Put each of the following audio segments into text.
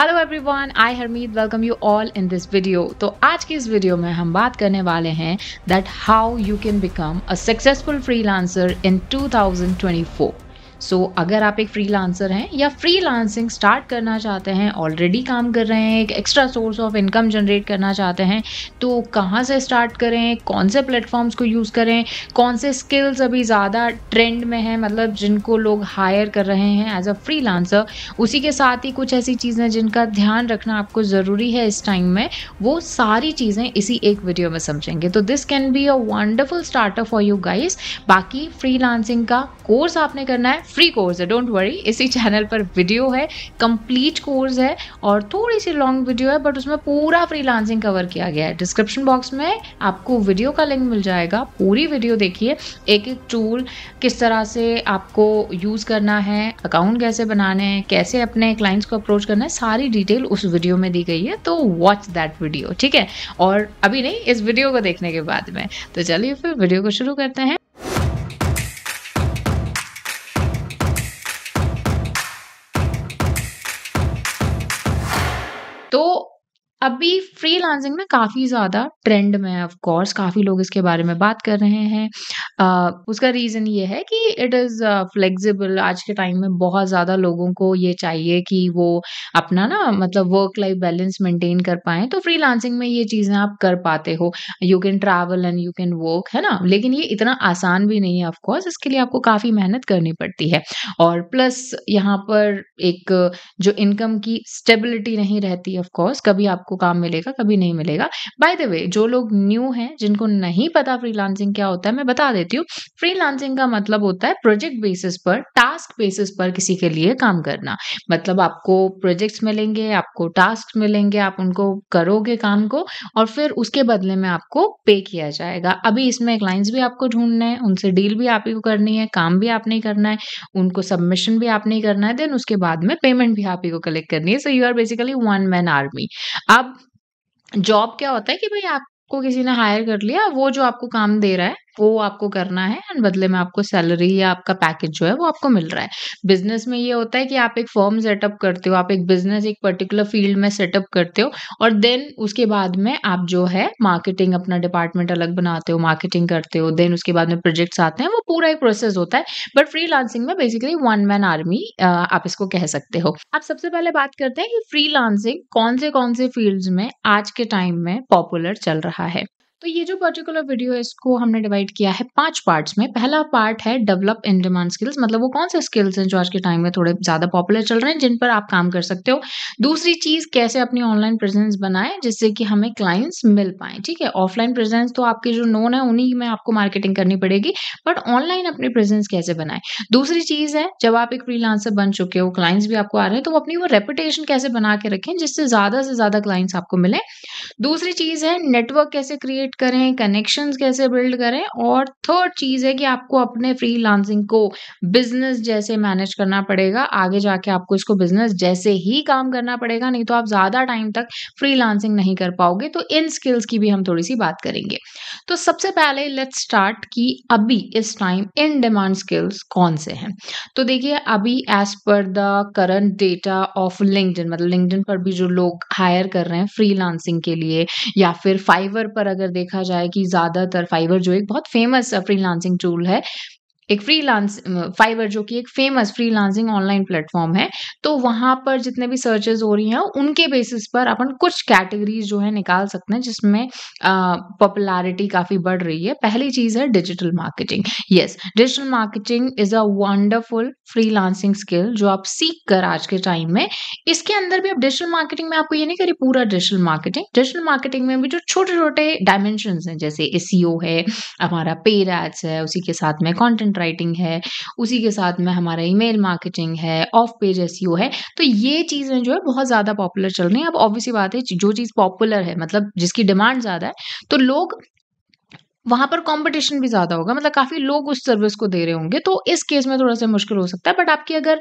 hello everyone I Harmeet welcome you all in this video तो आज की इस वीडियो में हम बात करने वाले हैं that how you can become a successful freelancer in 2024 so so, अगर आप एक लांसर हैं या लांसिंग स्टार्ट करना चाहते हैं ऑलरेडी काम कर रहे हैं एक extra source of income generate करना चाहते हैं तो कहाँ से स्टार्ट करें कौन से प्लेटफॉर्म्स को यूज़ करें कौन से स्किल्स अभी ज़्यादा ट्रेंड में हैं मतलब जिनको लोग हायर कर रहे हैं एज अ फ्री उसी के साथ ही कुछ ऐसी चीज़ें जिनका ध्यान रखना आपको ज़रूरी है इस टाइम में वो सारी चीज़ें इसी एक वीडियो में समझेंगे तो this can be a wonderful startup for you guys बाकी फ्री का कोर्स आपने करना है फ्री कोर्स है डोंट वरी इसी चैनल पर वीडियो है कंप्लीट कोर्स है और थोड़ी सी लॉन्ग वीडियो है बट उसमें पूरा लांसिंग कवर किया गया है डिस्क्रिप्शन बॉक्स में आपको वीडियो का लिंक मिल जाएगा पूरी वीडियो देखिए एक एक टूल किस तरह से आपको यूज़ करना है अकाउंट कैसे बनाने हैं कैसे अपने क्लाइंट्स को अप्रोच करना है सारी डिटेल उस वीडियो में दी गई है तो वॉच दैट वीडियो ठीक है और अभी नहीं इस वीडियो को देखने के बाद में तो चलिए फिर वीडियो को शुरू करते हैं अभी फ्री लांसिंग ना काफ़ी ज़्यादा ट्रेंड में है ऑफकोर्स काफ़ी लोग इसके बारे में बात कर रहे हैं uh, उसका रीज़न ये है कि इट इज़ फ्लेक्सिबल आज के टाइम में बहुत ज़्यादा लोगों को ये चाहिए कि वो अपना ना मतलब वर्क लाइफ बैलेंस मेंटेन कर पाएँ तो फ्री लांसिंग में ये चीज़ें आप कर पाते हो you can travel and you can work है ना लेकिन ये इतना आसान भी नहीं है ऑफकोर्स इसके लिए आपको काफ़ी मेहनत करनी पड़ती है और प्लस यहाँ पर एक जो इनकम की स्टेबिलिटी नहीं रहती ऑफकोर्स कभी आप आपको काम मिलेगा कभी नहीं मिलेगा बाय द वे जो लोग न्यू हैं जिनको नहीं पता फ्रीलांसिंग क्या होता है मैं बता देती हूँ फ्रीलांसिंग का मतलब होता है प्रोजेक्ट बेसिस पर टास्क बेसिस पर किसी के लिए काम करना मतलब आपको प्रोजेक्ट्स मिलेंगे आपको टास्क मिलेंगे आप उनको करोगे काम को और फिर उसके बदले में आपको पे किया जाएगा अभी इसमें क्लाइंट्स भी आपको ढूंढने हैं उनसे डील भी आप ही को करनी है काम भी आपने ही करना है उनको सबमिशन भी आपने ही करना है देन उसके बाद में पेमेंट भी आप ही को कलेक्ट करनी है so you are basically one man army अब जॉब क्या होता है कि भाई आपको किसी ने हायर कर लिया वो जो आपको काम दे रहा है वो आपको करना है एंड बदले में आपको सैलरी या आपका पैकेज जो है वो आपको मिल रहा है बिजनेस में ये होता है कि आप एक फॉर्म सेटअप करते हो आप एक बिजनेस एक पर्टिकुलर फील्ड में सेटअप करते हो और देन उसके बाद में आप जो है मार्केटिंग अपना डिपार्टमेंट अलग बनाते हो मार्केटिंग करते हो देन उसके बाद में प्रोजेक्ट्स आते हैं वो पूरा एक प्रोसेस होता है बट फ्री में बेसिकली वन मैन आर्मी आप इसको कह सकते हो आप सबसे पहले बात करते हैं कि फ्री कौन से कौन से फील्ड में आज के टाइम में पॉपुलर चल रहा है तो ये जो पर्टिकुलर वीडियो है इसको हमने डिवाइड किया है पांच पार्ट्स में पहला पार्ट है डेवलप इन डिमांड स्किल्स मतलब वो कौन से स्किल्स हैं जो आज के टाइम में थोड़े ज़्यादा पॉपुलर चल रहे हैं जिन पर आप काम कर सकते हो दूसरी चीज़ कैसे अपनी ऑनलाइन प्रेजेंस बनाएं जिससे कि हमें क्लाइंट्स मिल पाए ठीक है ऑफलाइन प्रेजेंस तो आपके जो नोन है उन्हीं में आपको मार्केटिंग करनी पड़ेगी बट ऑनलाइन अपनी प्रेजेंस कैसे बनाए दूसरी चीज़ है जब आप एक फ्री बन चुके हो क्लाइंट्स भी आपको आ रहे हैं तो वो अपनी वो रेपुटेशन कैसे बना के रखें जिससे ज़्यादा से ज़्यादा क्लाइंट्स आपको मिले दूसरी चीज़ है नेटवर्क कैसे क्रिएट क्रिएट करें कनेक्शंस कैसे बिल्ड करें और थर्ड चीज़ है कि आपको अपने फ्री को बिजनेस जैसे मैनेज करना पड़ेगा आगे जाके आपको इसको बिजनेस जैसे ही काम करना पड़ेगा नहीं तो आप ज़्यादा टाइम तक फ्री नहीं कर पाओगे तो इन स्किल्स की भी हम थोड़ी सी बात करेंगे तो सबसे पहले लेट्स स्टार्ट कि अभी इस टाइम इन डिमांड स्किल्स कौन से हैं तो देखिए अभी as per the current data of LinkedIn मतलब लिंकडिन पर भी जो लोग हायर कर रहे हैं फ्री के लिए या फिर फाइवर पर अगर देखा जाए कि ज़्यादातर फाइवर जो एक बहुत फेमस फ्रीलांसिंग टूल है एक फ्रीलांस फाइवर जो कि एक फेमस फ्रीलांसिंग ऑनलाइन प्लेटफॉर्म है तो वहां पर जितने भी सर्चेज हो रही हैं उनके बेसिस पर अपन कुछ कैटेगरीज जो है निकाल सकते हैं जिसमें पॉपुलैरिटी काफ़ी बढ़ रही है पहली चीज़ है digital marketing yes digital marketing is a wonderful freelancing skill जो आप सीख कर आज के टाइम में इसके अंदर भी आप डिजिटल मार्केटिंग में आपको ये नहीं करिए पूरा डिजिटल मार्केटिंग डिजिटल मार्केटिंग में भी जो छोटे छोटे डायमेंशन है जैसे एस e है हमारा पेर एड्स है उसी के साथ में कॉन्टेंट राइटिंग है उसी के साथ में हमारा ईमेल मार्केटिंग है ऑफ पेज एस है तो ये चीज़ें जो है बहुत ज़्यादा पॉपुलर चल रही हैं अब ऑब्वियसली बात है जो चीज़ पॉपुलर है मतलब जिसकी डिमांड ज़्यादा है तो लोग वहां पर कंपटीशन भी ज्यादा होगा मतलब काफी लोग उस सर्विस को दे रहे होंगे तो इस केस में थोड़ा सा मुश्किल हो सकता है बट आपकी अगर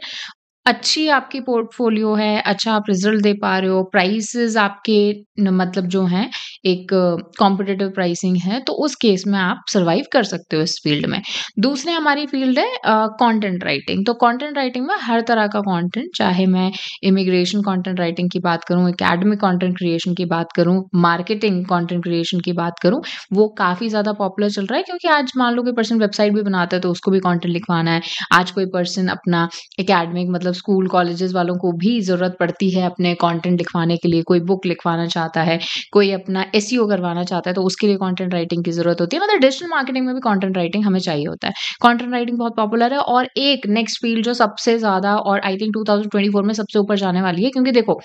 अच्छी आपकी पोर्टफोलियो है अच्छा आप रिजल्ट दे पा रहे हो प्राइसेस आपके न, मतलब जो हैं एक कॉम्पिटेटिव प्राइसिंग है तो उस केस में आप सरवाइव कर सकते हो इस फील्ड में दूसरे हमारी फील्ड है कंटेंट राइटिंग तो कंटेंट राइटिंग में हर तरह का कंटेंट चाहे मैं इमिग्रेशन कंटेंट राइटिंग की बात करूँ एकेडमिक कॉन्टेंट क्रिएशन की बात करूँ मार्केटिंग कॉन्टेंट क्रिएशन की बात करूँ वो काफ़ी ज़्यादा पॉपुलर चल रहा है क्योंकि आज मान लो कोई पर्सन वेबसाइट भी बनाता है तो उसको भी कॉन्टेंट लिखवाना है आज कोई पर्सन अपना एकेडमिक मतलब स्कूल कॉलेजेस वालों को भी ज़रूरत पड़ती है अपने कंटेंट लिखवाने के लिए कोई बुक लिखवाना चाहता है कोई अपना एस e करवाना चाहता है तो उसके लिए कॉन्टेंट राइटिंग की ज़रूरत होती है मतलब डिजिटल मार्केटिंग में भी कॉन्टेंट राइटिंग हमें चाहिए होता है कॉन्टेंट राइटिंग बहुत पॉपुलर है और एक नेक्स्ट फील्ड जो सबसे ज़्यादा और आई थिंक टू में सबसे ऊपर जाने वाली है क्योंकि देखो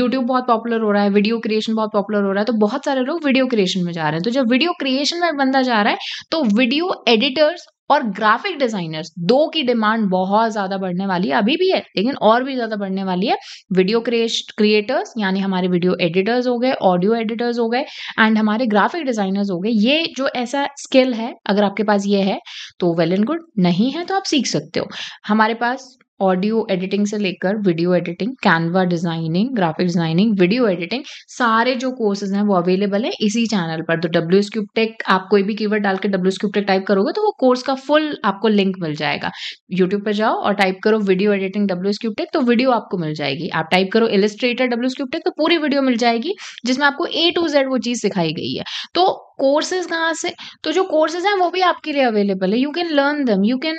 यूट्यूब बहुत पॉपुलर हो रहा है वीडियो क्रिएशन बहुत पॉपुलर हो रहा है तो बहुत सारे लोग वीडियो क्रिएशन में जा रहे हैं तो जब वीडियो क्रिएशन में बंदा जा रहा है तो वीडियो एडिटर्स और ग्राफिक डिजाइनर्स दो की डिमांड बहुत ज़्यादा बढ़ने वाली है अभी भी है लेकिन और भी ज़्यादा बढ़ने वाली है वीडियो क्रिएटर्स यानी हमारे वीडियो एडिटर्स हो गए ऑडियो एडिटर्स हो गए एंड हमारे ग्राफिक डिजाइनर्स हो गए ये जो ऐसा स्किल है अगर आपके पास ये है तो वेल एंड गुड नहीं है तो आप सीख सकते हो हमारे पास ऑडियो एडिटिंग से लेकर video editing Canva designing graphic designing video editing सारे जो कोर्सेज हैं वो अवेलेबल है इसी चैनल पर तो डब्ल्यू एस टेक आप कोई भी कीवर्ड डाल के डब्ल्यू एस टेक टाइप करोगे तो वो कोर्स का फुल आपको लिंक मिल जाएगा यूट्यूब पर जाओ और टाइप करो video editing W S tech तो वीडियो आपको मिल जाएगी आप टाइप करो इलिस्ट्रेटर डब्ल्यू एस टेक तो पूरी वीडियो मिल जाएगी जिसमें आपको ए टू जेड वो चीज सिखाई गई है तो कोर्सेज कहाँ से तो जो कोर्सेज हैं वो भी आपके लिए अवेलेबल है you can learn them you can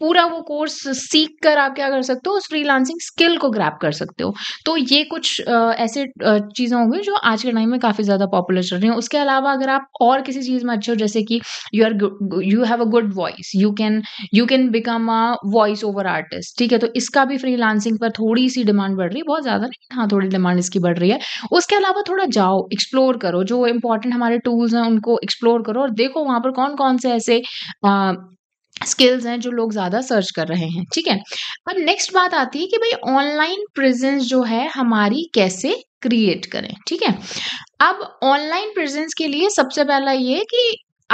पूरा वो कोर्स सीख कर आप क्या कर सकते हो उस फ्रीलांसिंग स्किल को ग्रैप कर सकते हो तो ये कुछ uh, ऐसे uh, चीज़ें होंगी जो आज के टाइम में काफ़ी ज़्यादा पॉपुलर चल रही हैं उसके अलावा अगर आप और किसी चीज़ में अच्छे हो जैसे कि you are you have a good voice you can you can become a voice over artist ठीक है तो इसका भी फ्रीलांसिंग पर थोड़ी सी डिमांड बढ़ रही है बहुत ज़्यादा नहीं हाँ थोड़ी डिमांड इसकी बढ़ रही है उसके अलावा थोड़ा जाओ एक्सप्लोर करो जो इंपॉर्टेंट हमारे सारे टूल्स हैं उनको एक्सप्लोर करो और देखो वहाँ पर कौन कौन से ऐसे आ, स्किल्स हैं जो लोग ज़्यादा सर्च कर रहे हैं ठीक है अब नेक्स्ट बात आती है कि भाई ऑनलाइन प्रेजेंस जो है हमारी कैसे क्रिएट करें ठीक है अब ऑनलाइन प्रेजेंस के लिए सबसे पहला ये कि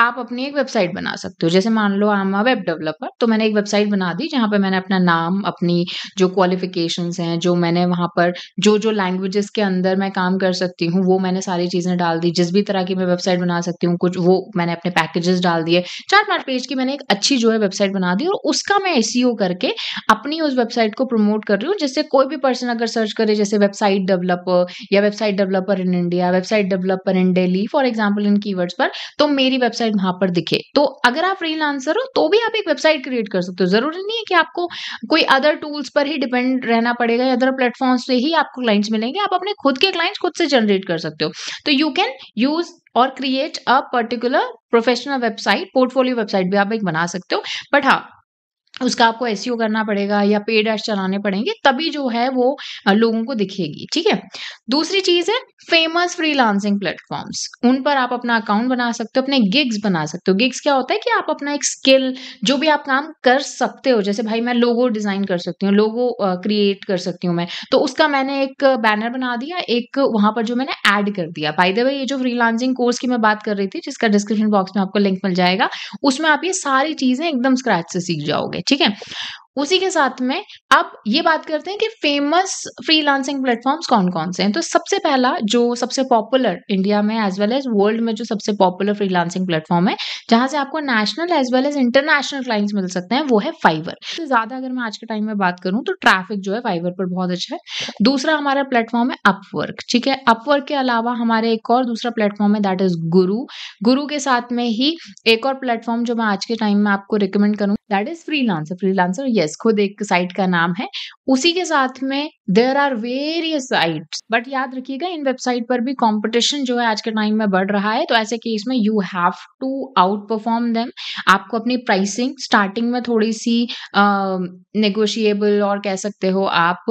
आप अपनी एक वेबसाइट बना सकते हो जैसे मान लो आई एम वेब डेवलपर तो मैंने एक वेबसाइट बना दी जहाँ पे मैंने अपना नाम अपनी जो क्वालिफिकेशन हैं जो मैंने वहाँ पर जो जो लैंग्वेजेस के अंदर मैं काम कर सकती हूँ वो मैंने सारी चीज़ें डाल दी जिस भी तरह की मैं वेबसाइट बना सकती हूँ कुछ वो मैंने अपने पैकेजेस डाल दिए चार पाँच पेज की मैंने एक अच्छी जो है वेबसाइट बना दी और उसका मैं एस e करके अपनी उस वेबसाइट को प्रमोट कर रही हूँ जिससे कोई भी पर्सन अगर सर्च करे जैसे वेबसाइट डेवलपर या website developer in India website developer in Delhi for example इन कीवर्ड्स पर तो मेरी वेबसाइट वेबसाइट वहां पर दिखे तो अगर आप फ्री हो तो भी आप एक वेबसाइट क्रिएट कर सकते हो जरूरी नहीं है कि आपको कोई अदर टूल्स पर ही डिपेंड रहना पड़ेगा अदर प्लेटफॉर्म से ही आपको क्लाइंट्स मिलेंगे आप अपने खुद के क्लाइंट्स खुद से जनरेट कर सकते हो तो यू कैन यूज और create a particular professional website portfolio website भी आप एक बना सकते हो बट हाँ उसका आपको एस करना पड़ेगा या पेड एड्स चलाने पड़ेंगे तभी जो है वो लोगों को दिखेगी ठीक है दूसरी चीज है फेमस फ्रीलांसिंग प्लेटफॉर्म्स उन पर आप अपना अकाउंट बना सकते हो अपने गिग्स बना सकते हो गिग्स क्या होता है कि आप अपना एक स्किल जो भी आप काम कर सकते हो जैसे भाई मैं लोगो डिजाइन कर सकती हूँ लोगो क्रिएट कर सकती हूँ मैं तो उसका मैंने एक बैनर बना दिया एक वहां पर जो मैंने ऐड कर दिया भाई द ये जो फ्रीलांसिंग कोर्स की मैं बात कर रही थी जिसका डिस्क्रिप्शन बॉक्स में आपको लिंक मिल जाएगा उसमें आप ये सारी चीजें एकदम स्क्रैच से सीख जाओगे ठीक है उसी के साथ में अब ये बात करते हैं कि फेमस फ्रीलांसिंग प्लेटफॉर्म्स कौन कौन से हैं तो सबसे पहला जो सबसे पॉपुलर इंडिया में एज वेल एज वर्ल्ड में जो सबसे पॉपुलर फ्रीलांसिंग प्लेटफॉर्म है जहां से आपको national as well as international clients मिल सकते हैं वो है फाइवर तो ज्यादा अगर मैं आज के टाइम में बात करूं तो ट्रैफिक जो है फाइवर पर बहुत अच्छा है दूसरा हमारा प्लेटफॉर्म है अपवर्क ठीक है अपवर्क के अलावा हमारे एक और दूसरा प्लेटफॉर्म है दैट इज गुरु गुरु के साथ में ही एक और प्लेटफॉर्म जो मैं आज के टाइम में आपको रिकमेंड करूँ that is freelancer freelancer yes खुद एक साइट का नाम है उसी के साथ में there are various site but याद रखिएगा इन वेबसाइट पर भी कॉम्पिटिशन जो है आज के टाइम में बढ़ रहा है तो ऐसे केस में you have to outperform them आपको अपनी प्राइसिंग स्टार्टिंग में थोड़ी सी नेगोशिएबल uh, और कह सकते हो आप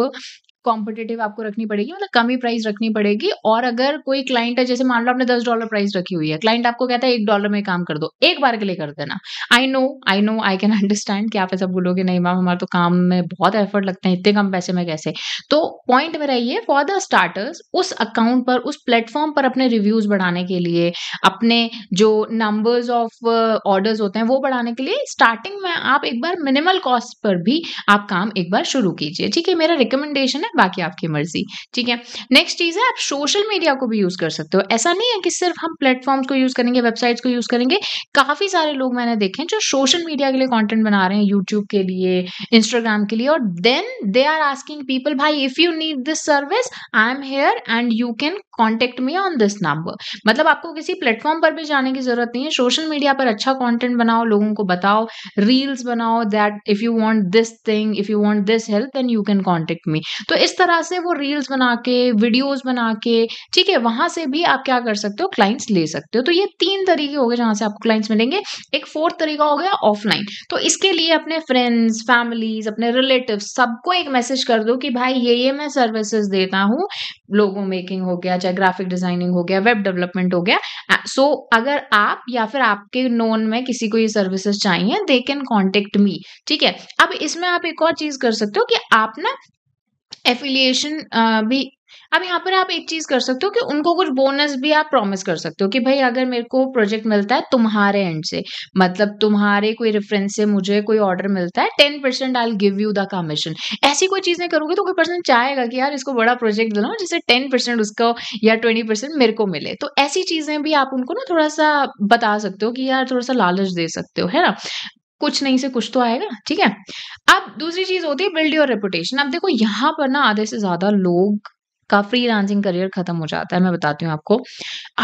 कॉम्पिटेटिव आपको रखनी पड़ेगी मतलब कम ही प्राइस रखनी पड़ेगी और अगर कोई क्लाइंट है जैसे मान लो आपने दस डॉलर प्राइस रखी हुई है क्लाइंट आपको कहता है एक डॉलर में काम कर दो एक बार के लिए कर देना I know I know I can understand कि आप ऐसा बोलोगे नहीं मैम हमारे तो काम में बहुत एफर्ट लगते हैं इतने कम पैसे में कैसे तो पॉइंट मेरा ये फॉर द स्टार्टर्स उस अकाउंट पर उस प्लेटफॉर्म पर अपने रिव्यूज बढ़ाने के लिए अपने जो नंबर्स ऑफ ऑर्डर्स होते हैं वो बढ़ाने के लिए स्टार्टिंग में आप एक बार मिनिमल कॉस्ट पर भी आप काम एक बार शुरू कीजिए ठीक है मेरा रिकमेंडेशन है बाकी आपकी मर्जी ठीक है नेक्स्ट चीज़ है आप सोशल मीडिया को भी यूज़ कर सकते हो ऐसा नहीं है कि सिर्फ हम प्लेटफॉर्म्स को यूज़ करेंगे वेबसाइट्स को यूज़ करेंगे काफ़ी सारे लोग मैंने देखे जो सोशल मीडिया के लिए कॉन्टेंट बना रहे हैं यूट्यूब के लिए इंस्टाग्राम के लिए और then they are asking people भाई if you need this service I am here and you can contact me on this number मतलब आपको किसी प्लेटफॉर्म पर भी जाने की जरूरत नहीं है सोशल मीडिया पर अच्छा कॉन्टेंट बनाओ लोगों को बताओ रील्स बनाओ that if you want this thing if you want this help then you can contact me तो इस तरह से वो रील्स बना के वीडियोस बना के ठीक है वहां से भी आप क्या कर सकते हो क्लाइंट्स ले सकते हो तो ये तीन तरीके हो गए जहां से आपको क्लाइंट्स मिलेंगे एक फोर्थ तरीका हो गया ऑफलाइन तो इसके लिए अपने फ्रेंड्स फैमिलीज अपने रिलेटिव सबको एक मैसेज कर दो कि भाई ये ये मैं सर्विसेज देता हूँ लोगो मेकिंग हो गया चाहे ग्राफिक डिजाइनिंग हो गया वेब डेवलपमेंट हो गया सो so, अगर आप या फिर आपके नोन में किसी को ये सर्विसेज चाहिए दे कैन कॉन्टेक्ट मी ठीक है अब इसमें आप एक और चीज कर सकते हो कि आप ना एफिलिएशन भी अब यहाँ पर आप एक चीज कर सकते हो कि उनको कुछ बोनस भी आप प्रॉमिस कर सकते हो कि भाई अगर मेरे को प्रोजेक्ट मिलता है तुम्हारे एंड से मतलब तुम्हारे कोई रेफरेंस से मुझे कोई ऑर्डर मिलता है ten percent I give you the commission ऐसी कोई चीजें करोगे तो कोई पर्सन चाहेगा कि यार इसको बड़ा प्रोजेक्ट दिलाओ जिससे टेन परसेंट उसको या ट्वेंटी परसेंट मेरे को मिले तो ऐसी चीजें भी आप उनको ना थोड़ा सा बता सकते हो कि यार थोड़ा सा लालच दे सकते हो है ना कुछ नहीं से कुछ तो आएगा ठीक है अब दूसरी चीज होती है बिल्ड योर रेपुटेशन अब देखो यहाँ पर ना आधे से ज्यादा लोग का फ्री लांसिंग करियर खत्म हो जाता है मैं बताती हूँ आपको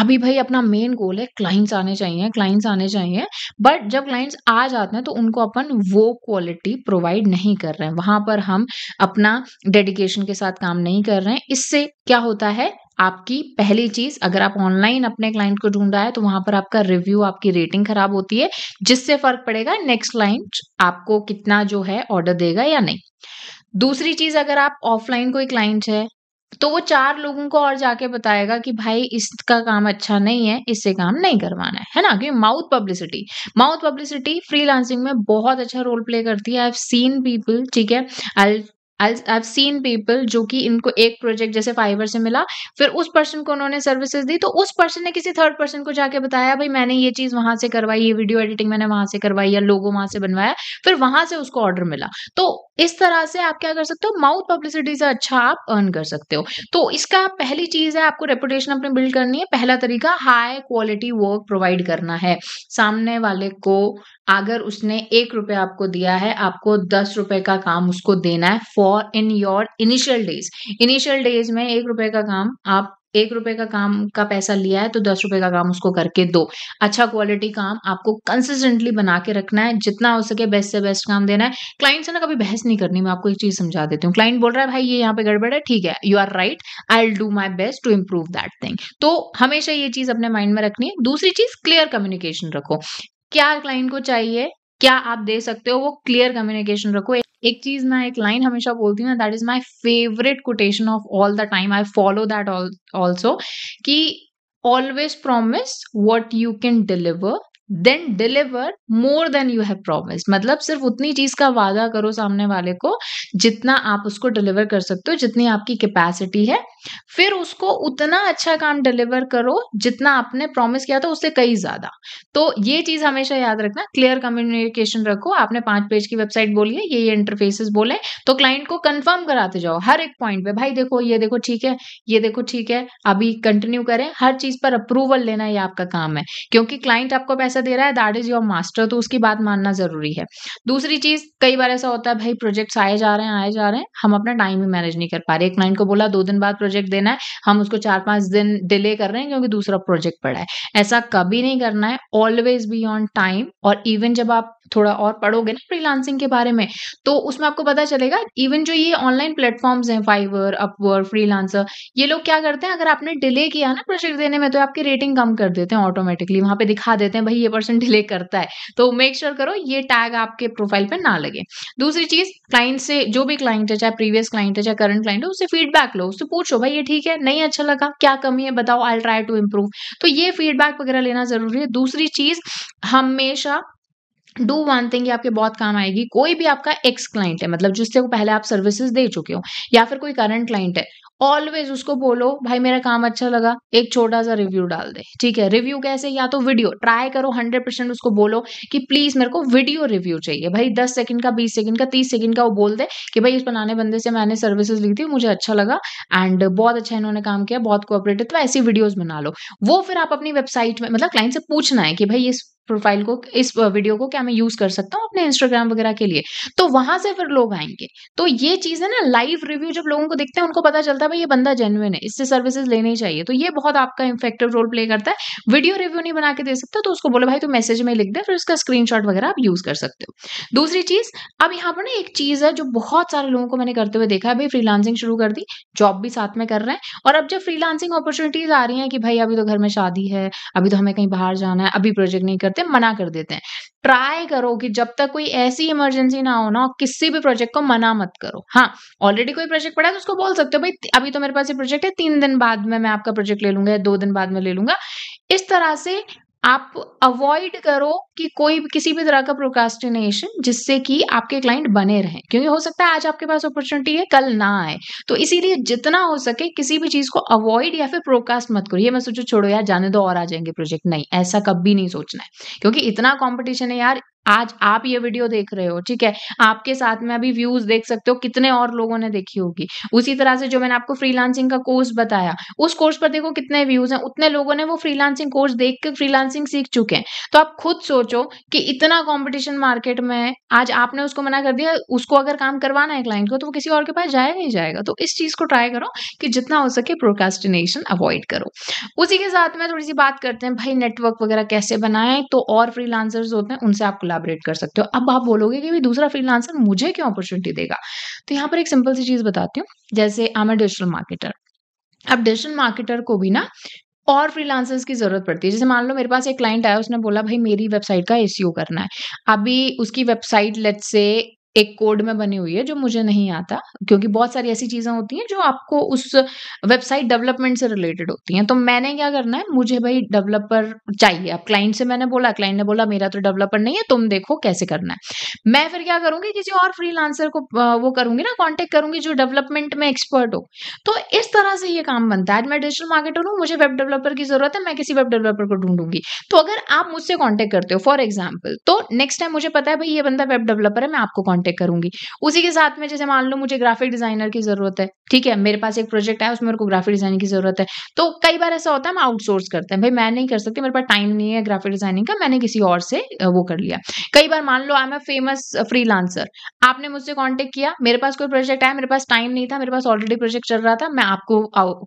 अभी भाई अपना मेन गोल है क्लाइंट्स आने चाहिए क्लाइंट्स आने चाहिए बट जब क्लाइंट्स आ जाते हैं तो उनको अपन वो क्वालिटी प्रोवाइड नहीं कर रहे हैं वहां पर हम अपना डेडिकेशन के साथ काम नहीं कर रहे हैं इससे क्या होता है आपकी पहली चीज अगर आप ऑनलाइन अपने क्लाइंट को ढूंढ रहा है तो वहां पर आपका रिव्यू आपकी रेटिंग खराब होती है जिससे फर्क पड़ेगा नेक्स्ट क्लाइंट आपको कितना जो है ऑर्डर देगा या नहीं दूसरी चीज अगर आप ऑफलाइन कोई क्लाइंट है तो वो चार लोगों को और जाके बताएगा कि भाई इसका काम अच्छा नहीं है इससे काम नहीं करवाना है है ना क्योंकि mouth publicity mouth publicity freelancing में बहुत अच्छा रोल प्ले करती है आई हैव सीन पीपल ठीक है आई i've सीन पीपल जो कि इनको एक प्रोजेक्ट जैसे फाइवर से मिला फिर उस पर्सन को उन्होंने सर्विसेज दी तो उस पर्सन ने किसी थर्ड पर्सन को जाके बताया भाई मैंने ये चीज वहां से करवाई ये वीडियो एडिटिंग मैंने वहां से करवाई या लोगो वहां से बनवाया फिर वहां से उसको ऑर्डर मिला तो इस तरह से आप क्या कर सकते हो माउथ पब्लिसिटी से अच्छा आप अर्न कर सकते हो तो इसका पहली चीज है आपको रेपुटेशन अपने बिल्ड करनी है पहला तरीका हाई क्वालिटी वर्क प्रोवाइड करना है सामने वाले को अगर उसने एक रुपये आपको दिया है आपको दस रुपए का काम उसको देना है for in your initial days initial days में एक रुपए का काम आप एक रुपए का काम का पैसा लिया है तो दस रुपए का काम उसको करके दो अच्छा क्वालिटी काम आपको कंसिस्टेंटली बना के रखना है जितना हो सके बेस्ट से बेस्ट काम देना है क्लाइंट से ना कभी बहस नहीं करनी मैं आपको एक चीज समझा देती हूँ क्लाइंट बोल रहा है भाई ये यहाँ पे गड़बड़ है ठीक है you are right I will do my best to improve that thing तो हमेशा ये चीज अपने माइंड में रखनी है दूसरी चीज क्लियर कम्युनिकेशन रखो क्या क्लाइंट को चाहिए क्या आप दे सकते हो वो क्लियर कम्युनिकेशन रखो एक चीज मैं एक लाइन हमेशा बोलती हूँ ना that is my favourite quotation of all the time I follow that also कि always promise what you can deliver then deliver more than you have promise मतलब सिर्फ उतनी चीज का वादा करो सामने वाले को जितना आप उसको डिलीवर कर सकते हो जितनी आपकी कैपेसिटी है फिर उसको उतना अच्छा काम डिलीवर करो जितना आपने प्रॉमिस किया था उससे कई ज्यादा तो ये चीज हमेशा याद रखना क्लियर कम्युनिकेशन रखो आपने पांच पेज की वेबसाइट बोली है ये ये इंटरफेसेस बोले तो क्लाइंट को कंफर्म कराते जाओ हर एक पॉइंट पे भाई देखो ये देखो ठीक है ये देखो ठीक है अभी कंटिन्यू करें हर चीज पर अप्रूवल लेना ये आपका काम है क्योंकि क्लाइंट आपको पैसा पैसा दे रहा है दैट इज योर मास्टर तो उसकी बात मानना जरूरी है दूसरी चीज कई बार ऐसा होता है भाई प्रोजेक्ट्स आए जा रहे हैं आए जा रहे हैं हम अपना टाइम ही मैनेज नहीं कर पा रहे एक क्लाइंट को बोला दो दिन बाद प्रोजेक्ट देना है हम उसको चार पांच दिन डिले कर रहे हैं क्योंकि दूसरा प्रोजेक्ट पड़ा है ऐसा कभी नहीं करना है ऑलवेज बी ऑन टाइम और इवन जब आप थोड़ा और पढ़ोगे ना फ्रीलांसिंग के बारे में तो उसमें आपको पता चलेगा इवन जो ये ऑनलाइन प्लेटफॉर्म्स हैं फाइवर अपवर फ्रीलांसर ये लोग क्या करते हैं अगर आपने डिले किया ना प्रोजेक्ट देने में तो आपकी रेटिंग कम कर देते हैं ऑटोमेटिकली वहां पे दिखा देते हैं भाई ये परसेंट डिले करता है तो मेक श्योर sure करो ये टैग आपके प्रोफाइल पे ना लगे दूसरी चीज क्लाइंट से जो भी क्लाइंट है चाहे प्रीवियस क्लाइंट है चाहे करंट क्लाइंट है उससे फीडबैक लो उससे पूछो भाई ये ठीक है नहीं अच्छा लगा क्या कमी है बताओ आई ट्राई टू इम्प्रूव तो ये फीडबैक वगैरह लेना जरूरी है दूसरी चीज हमेशा डू वन थिंग आपके बहुत काम आएगी कोई भी आपका एक्स क्लाइंट है मतलब जिससे वो पहले आप सर्विसेज दे चुके हो या फिर कोई करंट क्लाइंट है ऑलवेज उसको बोलो भाई मेरा काम अच्छा लगा एक छोटा सा रिव्यू डाल दे ठीक है रिव्यू कैसे या तो वीडियो ट्राई करो हंड्रेड परसेंट उसको बोलो कि प्लीज मेरे को वीडियो रिव्यू चाहिए भाई दस सेकंड का बीस सेकंड का तीस सेकंड का वो बोल दे कि भाई इस बनाने बंदे से मैंने सर्विसेज ली थी मुझे अच्छा लगा एंड बहुत अच्छा इन्होंने काम किया बहुत कोऑपरेटिव तो था ऐसी वीडियोज बना लो वो फिर आप अपनी वेबसाइट में मतलब क्लाइंट से पूछना है कि भाई इस प्रोफाइल को इस वीडियो को क्या मैं यूज कर सकता हूँ अपने इंस्टाग्राम वगैरह के लिए तो वहां से फिर लोग आएंगे तो ये चीज है ना लाइव रिव्यू जब लोगों को देखते हैं उनको पता चलता है भाई ये बंदा जेनुअन है इससे सर्विसेज लेने चाहिए तो ये बहुत आपका इफेक्टिव रोल प्ले करता है वीडियो रिव्यू नहीं बना के दे सकते तो उसको बोले भाई तो मैसेज में लिख दे फिर उसका स्क्रीन वगैरह आप यूज कर सकते हो दूसरी चीज अब यहाँ पर ना एक चीज है जो बहुत सारे लोगों को मैंने करते हुए देखा है भाई फ्रीलांसिंग शुरू कर दी जॉब भी साथ में कर रहे हैं और अब जब फ्रीलांसिंग अपॉर्चुनिटीज आ रही है कि भाई अभी तो घर में शादी है अभी तो हमें कहीं बाहर जाना है अभी प्रोजेक्ट नहीं करते देते हैं मना कर देते हैं ट्राई करो कि जब तक कोई ऐसी इमरजेंसी ना हो ना किसी भी प्रोजेक्ट को मना मत करो हाँ ऑलरेडी कोई प्रोजेक्ट पड़ा है तो उसको बोल सकते हो भाई अभी तो मेरे पास ये प्रोजेक्ट है तीन दिन बाद में मैं आपका प्रोजेक्ट ले लूंगा दो दिन बाद में ले लूंगा इस तरह से आप अवॉइड करो कि कोई किसी भी तरह का प्रोकास्टिनेशन जिससे कि आपके क्लाइंट बने रहें क्योंकि हो सकता है आज आपके पास अपॉर्चुनिटी है कल ना आए तो इसीलिए जितना हो सके किसी भी चीज को अवॉइड या फिर प्रोकास्ट मत करो ये मैं सोचो छोड़ो यार जाने दो और आ जाएंगे प्रोजेक्ट नहीं ऐसा कभी नहीं सोचना है क्योंकि इतना कॉम्पिटिशन है यार आज आप ये वीडियो देख रहे हो ठीक है आपके साथ में अभी व्यूज देख सकते हो कितने और लोगों ने देखी होगी उसी तरह से जो मैंने आपको फ्रीलांसिंग का कोर्स बताया उस कोर्स पर देखो कितने व्यूज हैं उतने लोगों ने वो फ्रीलांसिंग कोर्स देख कर फ्रीलांसिंग सीख चुके हैं तो आप खुद सोचो कि इतना कॉम्पिटिशन मार्केट में है आज आपने उसको मना कर दिया उसको अगर काम करवाना है क्लाइंट को तो वो किसी और के पास जाएगा ही जाएगा तो इस चीज को ट्राई करो कि जितना हो सके प्रोकास्टिनेशन अवॉइड करो उसी के साथ में थोड़ी सी बात करते हैं भाई नेटवर्क वगैरह कैसे बनाए तो और फ्रीलांसर्स होते हैं उनसे आप कोलाबरेट कर सकते हो अब आप बोलोगे कि भाई दूसरा फ्रीलांसर मुझे क्यों अपॉर्चुनिटी देगा तो यहाँ पर एक सिंपल सी चीज़ बताती हूँ जैसे आई एम डिजिटल मार्केटर अब डिजिटल मार्केटर को भी ना और फ्रीलांसर्स की ज़रूरत पड़ती है जैसे मान लो मेरे पास एक क्लाइंट आया उसने बोला भाई मेरी वेबसाइट का एस e करना है अभी उसकी वेबसाइट लेट से एक कोड में बनी हुई है जो मुझे नहीं आता क्योंकि बहुत सारी ऐसी चीज़ें होती हैं जो आपको उस वेबसाइट डेवलपमेंट से रिलेटेड होती हैं तो मैंने क्या करना है मुझे भाई डेवलपर चाहिए अब क्लाइंट से मैंने बोला क्लाइंट ने बोला मेरा तो डेवलपर नहीं है तुम देखो कैसे करना है मैं फिर क्या करूंगी किसी और फ्री को वो करूंगी ना कॉन्टेक्ट करूंगी जो डेवलपमेंट में एक्सपर्ट हो तो इस तरह से ये काम बनता है मैं डिजिटल मार्केटर हूँ मुझे वेब डेवलपर की ज़रूरत है मैं किसी वेब डेवलपर को ढूंढूंगी तो अगर आप मुझसे कॉन्टेक्ट करते हो फॉर एग्जाम्पल तो नेक्स्ट टाइम मुझे पता है भाई ये बंदा वेब डेवलपर है मैं आपको कॉन्टेक्ट कॉन्टेक्ट करूंगी उसी के साथ में जैसे मान लो मुझे ग्राफिक डिजाइनर की जरूरत है ठीक है मेरे पास एक प्रोजेक्ट है उसमें मेरे को ग्राफिक डिजाइन की जरूरत है तो कई बार ऐसा होता है हम आउटसोर्स करते हैं भाई मैं नहीं कर सकती मेरे पास टाइम नहीं है ग्राफिक डिजाइनिंग का मैंने किसी और से वो कर लिया कई बार मान लो I am a famous free आपने मुझसे कॉन्टेक्ट किया मेरे पास कोई प्रोजेक्ट आया मेरे पास टाइम नहीं था मेरे पास ऑलरेडी प्रोजेक्ट चल रहा था मैं आपको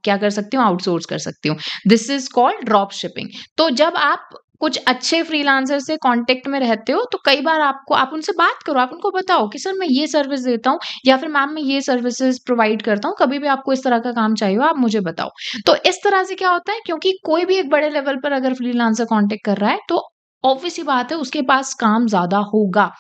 क्या कर सकती हूँ आउटसोर्स कर सकती हूँ this is called drop shipping तो जब आप कुछ अच्छे फ्रीलांसर से कांटेक्ट में रहते हो तो कई बार आपको आप उनसे बात करो आप उनको बताओ कि सर मैं ये सर्विस देता हूँ या फिर मैम मैं ये सर्विसेज प्रोवाइड करता हूँ कभी भी आपको इस तरह का काम चाहिए हो आप मुझे बताओ तो इस तरह से क्या होता है क्योंकि कोई भी एक बड़े लेवल पर अगर फ्रीलांसर कॉन्टेक्ट कर रहा है तो ऑब्वियस ही बात है उसके पास काम ज्यादा होगा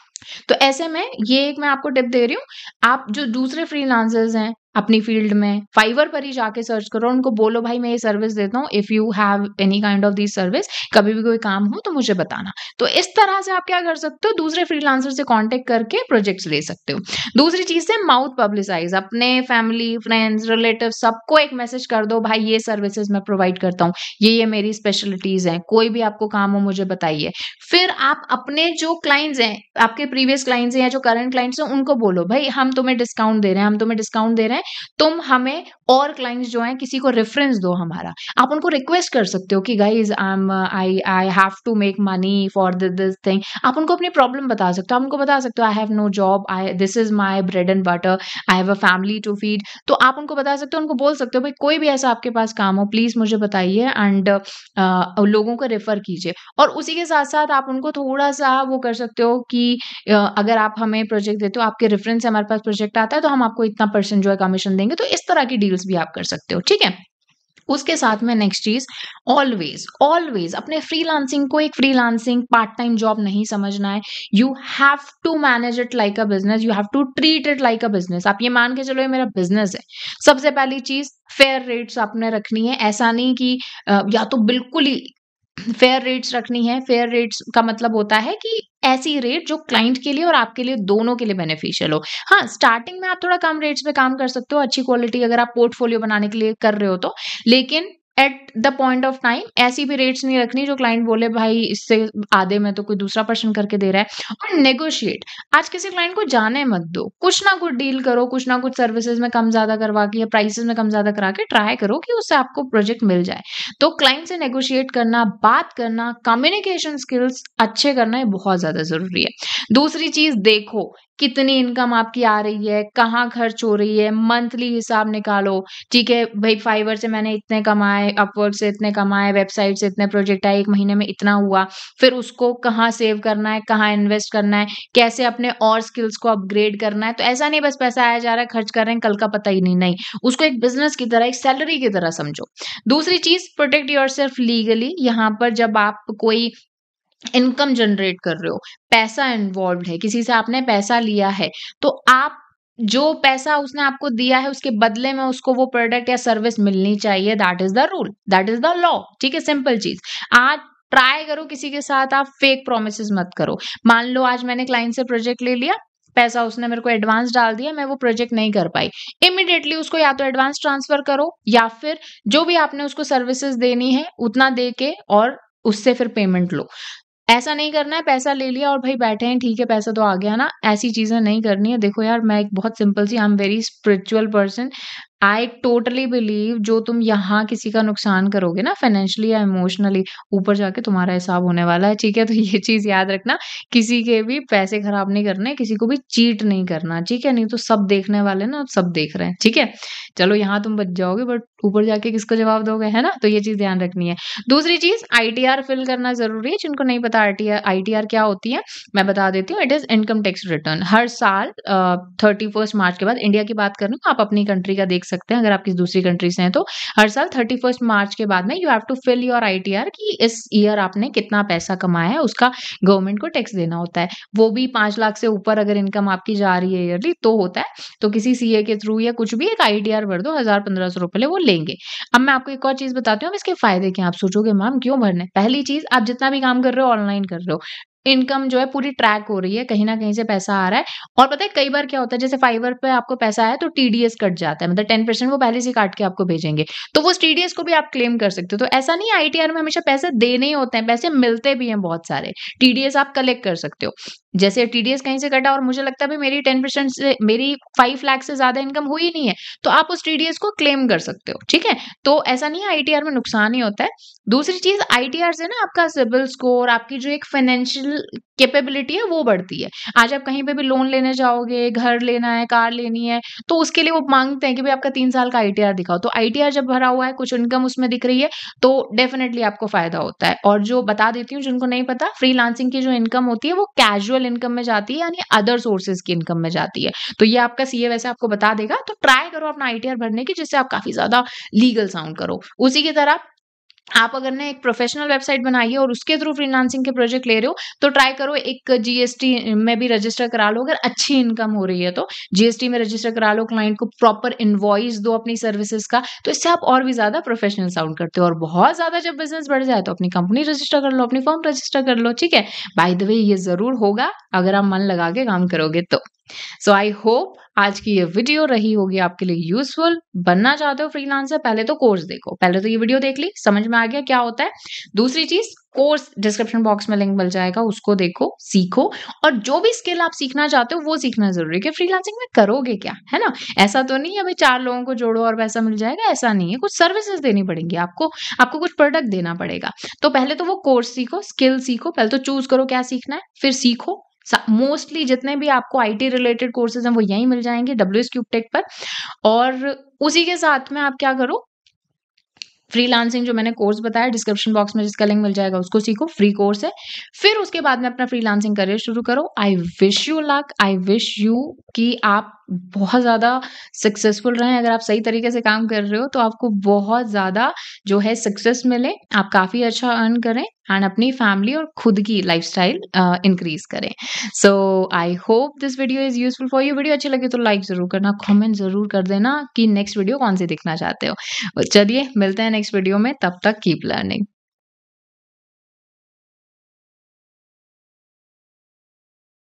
तो ऐसे में ये एक मैं आपको टिप दे रही हूँ आप जो दूसरे फ्रीलांसर्स हैं अपनी फील्ड में फाइवर पर ही जाके सर्च करो उनको बोलो भाई मैं ये सर्विस देता हूँ if you have any kind of this service कभी भी कोई काम हो तो मुझे बताना तो इस तरह से आप क्या कर सकते हो दूसरे फ्रीलांसर से कॉन्टेक्ट करके प्रोजेक्ट्स ले सकते हो दूसरी चीज है माउथ पब्लिसाइज अपने फैमिली फ्रेंड्स रिलेटिव सबको एक मैसेज कर दो भाई ये सर्विसेज मैं प्रोवाइड करता हूँ ये ये मेरी स्पेशलिटीज हैं कोई भी आपको काम हो मुझे बताइए फिर आप अपने जो क्लाइंट्स हैं आपके प्रीवियस क्लाइंट्स हैं या जो करंट क्लाइंट्स हैं उनको बोलो भाई हम तुम्हें डिस्काउंट दे रहे हैं हम तुम्हें डिस्काउंट दे रहे हैं है तुम हमें और क्लाइंट्स जो हैं किसी को रेफरेंस दो हमारा आप उनको रिक्वेस्ट कर सकते हो कि guys I am I I have to make money for this this thing आप उनको अपनी प्रॉब्लम बता सकते हो आप उनको बता सकते हो I have no job I this is my bread and butter I have a family to feed तो आप उनको बता सकते हो उनको बोल सकते हो भाई कोई भी ऐसा आपके पास काम हो प्लीज़ मुझे बताइए एंड uh, लोगों को रेफर कीजिए और उसी के साथ साथ आप उनको थोड़ा सा वो कर सकते हो कि uh, अगर आप हमें प्रोजेक्ट देते हो आपके रेफरेंस से हमारे पास प्रोजेक्ट आता है तो हम आपको इतना परसेंट जो है कम कमीशन देंगे तो इस तरह की डील्स भी आप कर सकते हो ठीक है उसके साथ में नेक्स्ट चीज ऑलवेज ऑलवेज अपने फ्रीलांसिंग को एक फ्रीलांसिंग पार्ट टाइम जॉब नहीं समझना है you have to manage it like a business you have to treat it like a business आप ये मान के चलो ये मेरा बिजनेस है सबसे पहली चीज फेयर रेट्स आपने रखनी है ऐसा नहीं कि या तो बिल्कुल ही फेयर रेट्स रखनी है फेयर रेट्स का मतलब होता है कि ऐसी रेट जो क्लाइंट के लिए और आपके लिए दोनों के लिए बेनिफिशियल हो हाँ स्टार्टिंग में आप थोड़ा कम रेट्स पे काम कर सकते हो अच्छी क्वालिटी अगर आप पोर्टफोलियो बनाने के लिए कर रहे हो तो लेकिन at the point of time ऐसी भी रेट्स नहीं रखनी जो क्लाइंट बोले भाई इससे आधे में तो कोई दूसरा पर्सन करके दे रहा है और नेगोशिएट आज किसी क्लाइंट को जाने मत दो कुछ ना कुछ डील करो कुछ ना कुछ सर्विसेज में कम ज्यादा करवा के या प्राइसेज में कम ज्यादा करा के ट्राई करो कि उससे आपको प्रोजेक्ट मिल जाए तो क्लाइंट से नेगोशिएट करना बात करना कम्युनिकेशन स्किल्स अच्छे करना ये बहुत ज्यादा जरूरी है दूसरी चीज देखो कितनी इनकम आपकी आ रही है कहाँ खर्च हो रही है मंथली हिसाब निकालो ठीक है भाई फाइवर से मैंने इतने कमाए अपवर्ड से इतने कमाए वेबसाइट से इतने प्रोजेक्ट आए एक महीने में इतना हुआ फिर उसको कहाँ सेव करना है कहाँ इन्वेस्ट करना है कैसे अपने और स्किल्स को अपग्रेड करना है तो ऐसा नहीं बस पैसा आया जा रहा है खर्च कर रहे हैं कल का पता ही नहीं नहीं उसको एक बिजनेस की तरह एक सैलरी की तरह समझो दूसरी चीज प्रोटेक्ट योर लीगली यहाँ पर जब आप कोई इनकम जनरेट कर रहे हो पैसा इन्वॉल्व है किसी से आपने पैसा लिया है तो आप जो पैसा उसने आपको दिया है उसके बदले में उसको वो प्रोडक्ट या सर्विस मिलनी चाहिए that is the rule that is the law ठीक है सिंपल चीज आज ट्राई करो किसी के साथ आप फेक प्रोमिस मत करो मान लो आज मैंने क्लाइंट से प्रोजेक्ट ले लिया पैसा उसने मेरे को एडवांस डाल दिया मैं वो प्रोजेक्ट नहीं कर पाई इमिडिएटली उसको या तो एडवांस ट्रांसफर करो या फिर जो भी आपने उसको सर्विसेज देनी है उतना दे के और उससे फिर पेमेंट लो ऐसा नहीं करना है पैसा ले लिया और भाई बैठे हैं ठीक है पैसा तो आ गया ना ऐसी चीज़ें नहीं करनी है देखो यार मैं एक बहुत सिंपल सी I am very spiritual person I totally believe जो तुम यहाँ किसी का नुकसान करोगे ना फाइनेंशियली या इमोशनली ऊपर जाके तुम्हारा हिसाब होने वाला है ठीक है तो ये चीज याद रखना किसी के भी पैसे खराब नहीं करने किसी को भी चीट नहीं करना ठीक है नहीं तो सब देखने वाले ना सब देख रहे हैं ठीक है चलो यहाँ तुम बच जाओगे बट ऊपर जाके किसको जवाब दोगे है ना तो ये चीज ध्यान रखनी है दूसरी चीज आई फिल करना जरूरी है जिनको नहीं पता आई टी क्या होती है मैं बता देती हूँ it is income tax return हर साल थर्टी फर्स्ट मार्च के बाद इंडिया की बात कर रही हूँ आप अपनी कंट्री का देख सकते हैं अगर आप किसी दूसरी कंट्री से हैं तो हर साल थर्टी फर्स्ट मार्च के बाद में you have to fill your I T R कि इस ईयर आपने कितना पैसा कमाया है उसका गवर्नमेंट को टैक्स देना होता है वो भी पाँच लाख से ऊपर अगर इनकम आपकी जा रही है ईयरली तो होता है तो किसी सी के थ्रू या कुछ भी एक आई टी आर भर दो हज़ार पंद्रह सौ रुपये वो लेंगे अब मैं आपको एक और चीज़ बताती हूँ इसके फायदे क्या आप सोचोगे मैम क्यों भरने पहली चीज़ आप जितना भी काम कर रहे हो ऑनलाइन कर रहे हो इनकम जो है पूरी ट्रैक हो रही है कहीं ना कहीं से पैसा आ रहा है और पता है कई बार क्या होता है जैसे फाइवर पे आपको पैसा आया तो टीडीएस कट जाता है मतलब टेन परसेंट वो पहले से काट के आपको भेजेंगे तो वो टीडीएस को भी आप क्लेम कर सकते हो तो ऐसा नहीं आईटीआर में हमेशा पैसे देने ही होते हैं पैसे मिलते भी हैं बहुत सारे टीडीएस आप कलेक्ट कर सकते हो जैसे टीडीएस कहीं से कटा और मुझे लगता है मेरी टेन परसेंट से मेरी फाइव लाख से ज्यादा इनकम हुई नहीं है तो आप उस टीडीएस को क्लेम कर सकते हो ठीक है तो ऐसा नहीं है आईटीआर में नुकसान ही होता है दूसरी चीज आईटीआर से ना आपका सिबिल स्कोर आपकी जो एक फाइनेंशियल कैपेबिलिटी है वो बढ़ती है आज आप कहीं पे भी लोन लेने जाओगे घर लेना है कार लेनी है तो उसके लिए वो मांगते हैं कि भाई आपका तीन साल का आई दिखाओ तो आई जब भरा हुआ है कुछ इनकम उसमें दिख रही है तो डेफिनेटली आपको फायदा होता है और जो बता देती हूँ जिनको नहीं पता फ्री की जो इनकम होती है वो कैजुअल इनकम में जाती है यानी अदर सोर्सेज की इनकम में जाती है तो ये आपका सीए वैसे आपको बता देगा तो ट्राई करो अपना आई भरने की जिससे आप काफी ज्यादा लीगल साउंड करो उसी की तरह आप अगर ना एक प्रोफेशनल वेबसाइट बनाइए और उसके थ्रू फ्रीलांसिंग के प्रोजेक्ट ले रहे हो तो ट्राई करो एक जीएसटी में भी रजिस्टर करा लो अगर अच्छी इनकम हो रही है तो जीएसटी में रजिस्टर करा लो क्लाइंट को प्रॉपर इन्वॉइस दो अपनी सर्विसेज का तो इससे आप और भी ज्यादा प्रोफेशनल साउंड करते हो और बहुत ज्यादा जब बिजनेस बढ़ जाए तो अपनी कंपनी रजिस्टर कर लो अपनी फॉर्म रजिस्टर कर लो ठीक है बाय द वे ये जरूर होगा अगर आप मन लगा के काम करोगे तो सो आई होप आज की ये वीडियो रही होगी आपके लिए यूजफुल बनना चाहते हो फ्रीलांसर पहले तो कोर्स देखो पहले तो ये वीडियो देख ली समझ में आ गया क्या होता है दूसरी चीज कोर्स डिस्क्रिप्शन बॉक्स में लिंक मिल जाएगा उसको देखो सीखो और जो भी स्किल आप सीखना चाहते हो वो सीखना जरूरी है कि फ्रीलांसिंग में करोगे क्या है ना ऐसा तो नहीं है भाई चार लोगों को जोड़ो और पैसा मिल जाएगा ऐसा नहीं है कुछ सर्विसेज देनी पड़ेंगी आपको आपको कुछ प्रोडक्ट देना पड़ेगा तो पहले तो वो कोर्स सीखो स्किल सीखो पहले तो चूज करो क्या सीखना है फिर सीखो मोस्टली जितने भी आपको आईटी रिलेटेड कोर्सेज हैं वो यहीं मिल जाएंगे डब्ल्यू क्यूब टेक पर और उसी के साथ में आप क्या करो फ्रीलांसिंग जो मैंने कोर्स बताया डिस्क्रिप्शन बॉक्स में जिसका लिंक मिल जाएगा उसको सीखो फ्री कोर्स है फिर उसके बाद में अपना फ्रीलांसिंग करियर शुरू करो I wish you luck I wish you कि आप बहुत ज़्यादा सक्सेसफुल रहें अगर आप सही तरीके से काम कर रहे हो तो आपको बहुत ज़्यादा जो है सक्सेस मिले आप काफ़ी अच्छा अर्न करें एंड अपनी फैमिली और खुद की लाइफ स्टाइल इंक्रीज करें so I hope this video is useful for you video अच्छी लगे तो लाइक ज़रूर करना कॉमेंट ज़रूर कर देना कि नेक्स्ट वीडियो कौन सी देखना चाहते हो चलिए मिलते हैं नेक्स्ट वीडियो में तब तक कीप लर्निंग